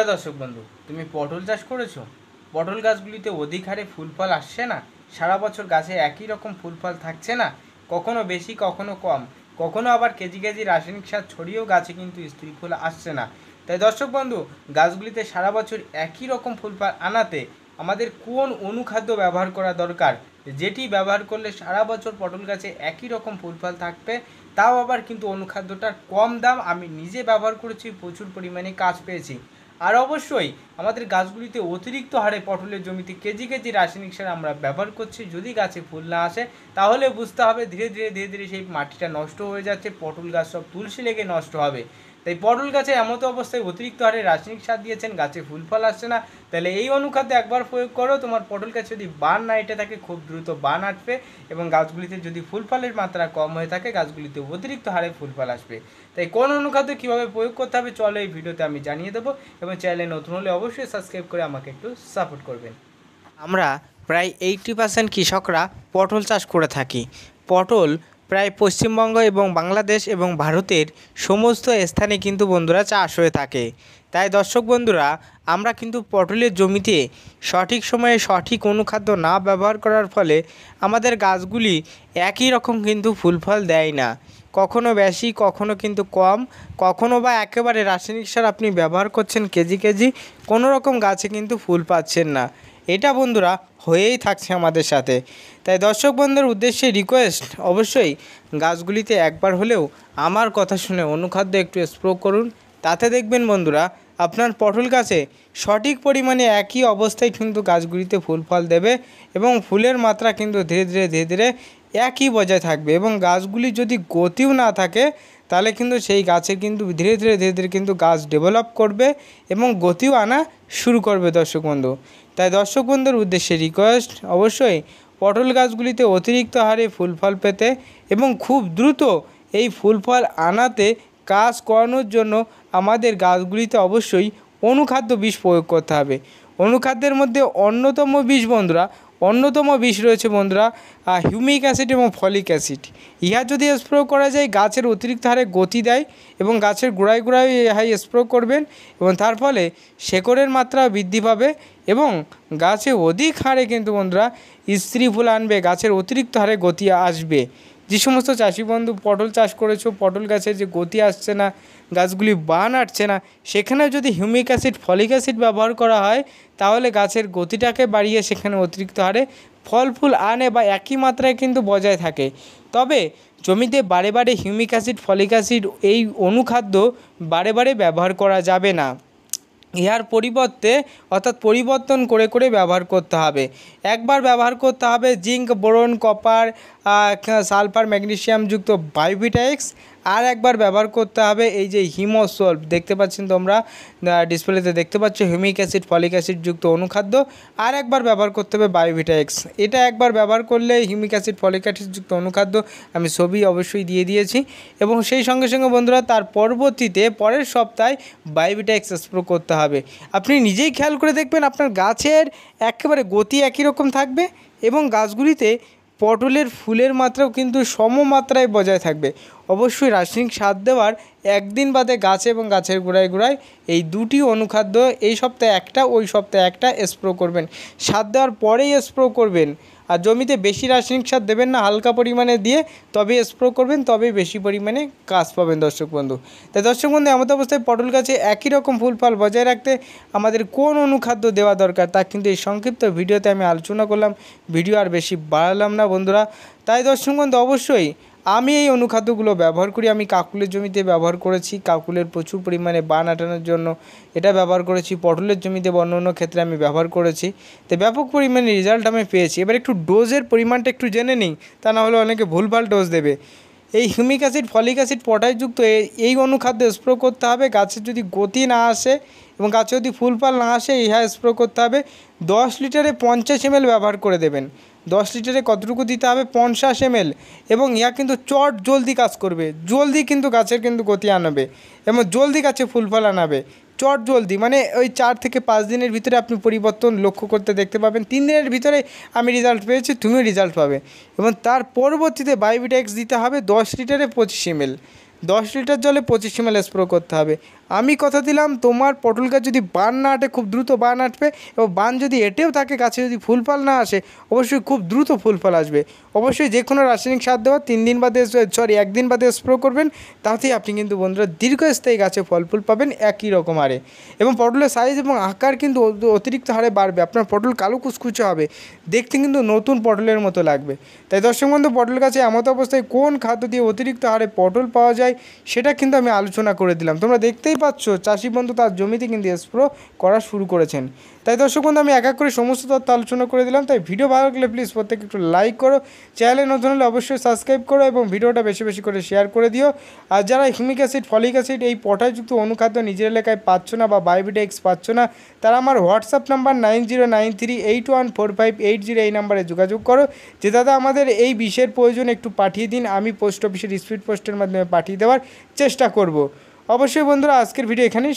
হ্যাঁ দর্শক বন্ধু তুমি পটল চাষ করেছো পটল গাছগুলিতে অধিক হারে ফুল ফল আসছে না সারা বছর গাছে একই রকম ফুল ফল থাকছে না কখনো বেশি কখনো কম কখনো আবার কেজি কেজি রাসায়নিক সার ছড়িয়েও গাছে কিন্তু স্ত্রী ফুল আসছে না তাই দর্শক বন্ধু গাছগুলিতে সারা বছর একই রকম ফুল ফল আনাতে আমাদের কোন অনুখাদ্য ব্যবহার করা দরকার যেটি ব্যবহার করলে সারা বছর পটল গাছে একই রকম ফুল ফল থাকবে তাও আবার কিন্তু অনুখাদ্যটার কম দাম আমি নিজে ব্যবহার করেছি প্রচুর পরিমাণে কাজ পেয়েছি আর অবশ্যই আমাদের গাছগুলিতে অতিরিক্ত হারে পটলের জমিতে কেজি কেজি রাসায়নিক সার আমরা ব্যবহার করছি যদি গাছে ফুল না আসে তাহলে বুঝতে হবে ধীরে ধীরে ধীরে ধীরে সেই মাটিটা নষ্ট হয়ে যাচ্ছে পটল গাছ সব তুলসী লেগে নষ্ট হবে তাই পটল গাছে এমতো অবস্থায় অতিরিক্ত হারে রাসায়নিক সার দিয়েছেন গাছে ফুল ফল আসছে না তাহলে এই অনুখাদ্য একবার প্রয়োগ করো তোমার পটল গাছ যদি বান না এটে থাকে খুব দ্রুত বান আটবে এবং গাছগুলিতে যদি ফুল ফলের মাত্রা কম হয়ে থাকে গাছগুলিতে অতিরিক্ত হারে ফুল ফল আসবে তাই কোন অনুখাদ্য কীভাবে প্রয়োগ করতে হবে চলো এই ভিডিওতে আমি জানিয়ে দেবো এবং চ্যানেলে নতুন হলে অবশ্যই সাবস্ক্রাইব করে আমাকে একটু সাপোর্ট করবেন আমরা প্রায় এইটি পার্সেন্ট কৃষকরা পটল চাষ করে থাকি পটল প্রায় পশ্চিমবঙ্গ এবং বাংলাদেশ এবং ভারতের সমস্ত স্থানে কিন্তু বন্ধুরা চাষ হয়ে থাকে তাই দর্শক বন্ধুরা আমরা কিন্তু পটলের জমিতে সঠিক সময়ে সঠিক অনুখাদ্য না ব্যবহার করার ফলে আমাদের গাছগুলি একই রকম কিন্তু ফুল ফল দেয় না কখনো বেশি কখনো কিন্তু কম কখনো বা একেবারে রাসায়নিক সার আপনি ব্যবহার করছেন কেজি কেজি কোনো রকম গাছে কিন্তু ফুল পাচ্ছেন না এটা বন্ধুরা হয়েই থাকছে আমাদের সাথে তাই দর্শক বন্ধুর উদ্দেশ্যে রিকোয়েস্ট অবশ্যই গাছগুলিতে একবার হলেও আমার কথা শুনে অনুখাদ্য একটু স্প্রো করুন তাতে দেখবেন বন্ধুরা আপনার পটল গাছে সঠিক পরিমাণে একই অবস্থায় কিন্তু গাছগুলিতে ফুল ফল দেবে এবং ফুলের মাত্রা কিন্তু ধীরে ধীরে ধীরে ধীরে একই বজায় থাকবে এবং গাছগুলি যদি গতিও না থাকে তাহলে কিন্তু সেই গাছে কিন্তু ধীরে ধীরে ধীরে ধীরে কিন্তু গাছ ডেভেলপ করবে এবং গতিও আনা শুরু করবে দর্শক বন্ধু তাই দর্শক বন্ধুর উদ্দেশ্যে রিকোয়েস্ট অবশ্যই পটল গাছগুলিতে অতিরিক্ত হারে ফুল ফল পেতে এবং খুব দ্রুত এই ফুল ফল আনাতে কাজ করানোর জন্য আমাদের গাছগুলিতে অবশ্যই অনুখাদ্য বিষ প্রয়োগ করতে হবে অনুখাদ্যের মধ্যে অন্যতম বিষ বন্ধুরা অন্যতম বিষ রয়েছে বন্ধুরা হিউমিক অ্যাসিড এবং ফলিক অ্যাসিড ইহা যদি স্প্রো করা যায় গাছের অতিরিক্ত হারে গতি দেয় এবং গাছের গোড়ায় গোড়ায় ইহাই স্প্রো করবেন এবং তার ফলে শেকড়ের মাত্রা বৃদ্ধি পাবে এবং গাছে অধিক হারে কিন্তু বন্ধুরা স্ত্রী ফুল আনবে গাছের অতিরিক্ত হারে গতি আসবে যে সমস্ত চাষি বন্ধু পটল চাষ করেছো পটল গাছে যে গতি আসছে না গাছগুলি বান আটছে না সেখানে যদি হিউমিক অ্যাসিড ফলিক অ্যাসিড ব্যবহার করা হয় তাহলে গাছের গতিটাকে বাড়িয়ে সেখানে অতিরিক্ত হারে ফল ফুল আনে বা একই মাত্রায় কিন্তু বজায় থাকে তবে জমিতে বারে বারে হিউমিক অ্যাসিড ফলিক অ্যাসিড এই অনুখাদ্য বারে বারে ব্যবহার করা যাবে না ইহার পরিবর্তে অর্থাৎ পরিবর্তন করে করে ব্যবহার করতে হবে একবার ব্যবহার করতে হবে জিঙ্ক বোরন কপার সালফার ম্যাগনেসিয়ামযুক্ত বায়োভিটাইক্স আর একবার ব্যবহার করতে হবে এই যে হিমোসল্ভ দেখতে পাচ্ছেন তোমরা ডিসপ্লেতে দেখতে পাচ্ছ হিউমিক অ্যাসিড ফলিক যুক্ত অনুখাদ্য আর একবার ব্যবহার করতে হবে বায়োভিটা এক্স এটা একবার ব্যবহার করলে হিউমিক অ্যাসিড ফলিক যুক্ত অনুখাদ্য আমি ছবি অবশ্যই দিয়ে দিয়েছি এবং সেই সঙ্গে সঙ্গে বন্ধুরা তার পরবর্তীতে পরের সপ্তাহে বায়োভিটা এক্স স্প্রো করতে হবে আপনি নিজেই খেয়াল করে দেখবেন আপনার গাছের একেবারে গতি একই রকম থাকবে এবং গাছগুলিতে পটলের ফুলের মাত্রাও কিন্তু সমমাত্রায় বজায় থাকবে অবশ্যই রাসায়নিক সার দেওয়ার একদিন বাদে গাছ এবং গাছের গোড়ায় গোড়ায় এই দুটি অনুখাদ্য এই সপ্তাহে একটা ওই সপ্তাহে একটা স্প্রো করবেন সার দেওয়ার পরেই স্প্রো করবেন আর জমিতে বেশি রাসায়নিক সার দেবেন না হালকা পরিমাণে দিয়ে তবে স্প্রো করবেন তবে বেশি পরিমাণে কাজ পাবেন দর্শক বন্ধু তাই দর্শক বন্ধু আমাদের অবস্থায় পটল গাছে একই রকম ফুল ফল বজায় রাখতে আমাদের কোন অনুখাদ্য দেওয়া দরকার তা কিন্তু এই সংক্ষিপ্ত ভিডিওতে আমি আলোচনা করলাম ভিডিও আর বেশি বাড়ালাম না বন্ধুরা তাই দর্শক বন্ধু অবশ্যই আমি এই অনুখাদ্যগুলো ব্যবহার করি আমি কাকুলের জমিতে ব্যবহার করেছি কাকুলের প্রচুর পরিমাণে বান আটানোর জন্য এটা ব্যবহার করেছি পটলের জমিতে বা অন্য ক্ষেত্রে আমি ব্যবহার করেছি তো ব্যাপক পরিমাণে রেজাল্ট আমি পেয়েছি এবার একটু ডোজের পরিমাণটা একটু জেনে নিই তা না হলে অনেকে ভুলভাল ডোজ দেবে এই হিউমিক অ্যাসিড ফলিক অ্যাসিড পটাইযুক্ত এই অনুখাদ্য স্প্রো করতে হবে গাছের যদি গতি না আসে এবং গাছে যদি ফুলফল না আসে ইহা স্প্রো করতে হবে দশ লিটারে পঞ্চাশ এম ব্যবহার করে দেবেন দশ লিটারে কতটুকু দিতে হবে পঞ্চাশ এমএল এবং ইয়া কিন্তু চট জলদি কাজ করবে জলদি কিন্তু গাছের কিন্তু গতি আনাবে এবং জলদি গাছে ফুল ফল আনাবে চট জলদি মানে ওই চার থেকে পাঁচ দিনের ভিতরে আপনি পরিবর্তন লক্ষ্য করতে দেখতে পাবেন তিন দিনের ভিতরে আমি রেজাল্ট পেয়েছি তুমিও রেজাল্ট পাবে এবং তার পরবর্তীতে বায়োবিটেক্স দিতে হবে দশ লিটারে পঁচিশ এমএল দশ লিটার জলে পঁচিশ এমএল স্প্রো করতে হবে আমি কথা দিলাম তোমার পটল গাছ যদি বান না আটে খুব দ্রুত বান আটবে এবং বান যদি এটেও থাকে গাছে যদি ফুল ফল না আসে অবশ্যই খুব দ্রুত ফুল ফল আসবে অবশ্যই যে কোনো রাসায়নিক সার দেওয়া তিন দিন বাদে সরি একদিন বাদে স্প্রে করবেন তাতেই আপনি কিন্তু বন্ধুরা দীর্ঘস্থায়ী গাছে ফল ফুল পাবেন একই রকম হারে এবং পটলের সাইজ এবং আকার কিন্তু অতিরিক্ত হারে বাড়বে আপনার পটল কালো কুচকুচে হবে দেখতে কিন্তু নতুন পটলের মতো লাগবে তাই দর্শক বন্ধু পটল গাছে এমত অবস্থায় কোন খাদ্য দিয়ে অতিরিক্ত হারে পটল পাওয়া যায় সেটা কিন্তু আমি আলোচনা করে দিলাম তোমরা দেখতেই পাচ্ছ চাষি বন্ধু তার জমিতে কিন্তু স্প্রো করা শুরু করেছেন তাই দর্শক বন্ধু আমি এক এক করে সমস্ত তথ্য আলোচনা করে দিলাম তাই ভিডিও ভালো লাগলে প্লিজ প্রত্যেকে একটু লাইক করো চ্যানেলে নতুন হলে অবশ্যই সাবস্ক্রাইব করো এবং ভিডিওটা বেশি বেশি করে শেয়ার করে দিও আর যারা হিমিক অ্যাসিড ফলিক অ্যাসিড এই পটাযুক্ত অনুখাদ্য নিজের এলাকায় পাচ্ছ না বা বায়োবিটেক্স পাচ্ছ না তারা আমার WhatsApp number nine zero nine three eight one four five eight zero এই নাম্বারে যোগাযোগ করো যে দাদা আমাদের এই বিষয়ের প্রয়োজন একটু পাঠিয়ে দিন আমি পোস্ট অফিসের স্পিড পোস্টের মাধ্যমে পাঠিয়ে দেওয়ার চেষ্টা করব অবশ্যই বন্ধুরা আজকের ভিডিও এখানেই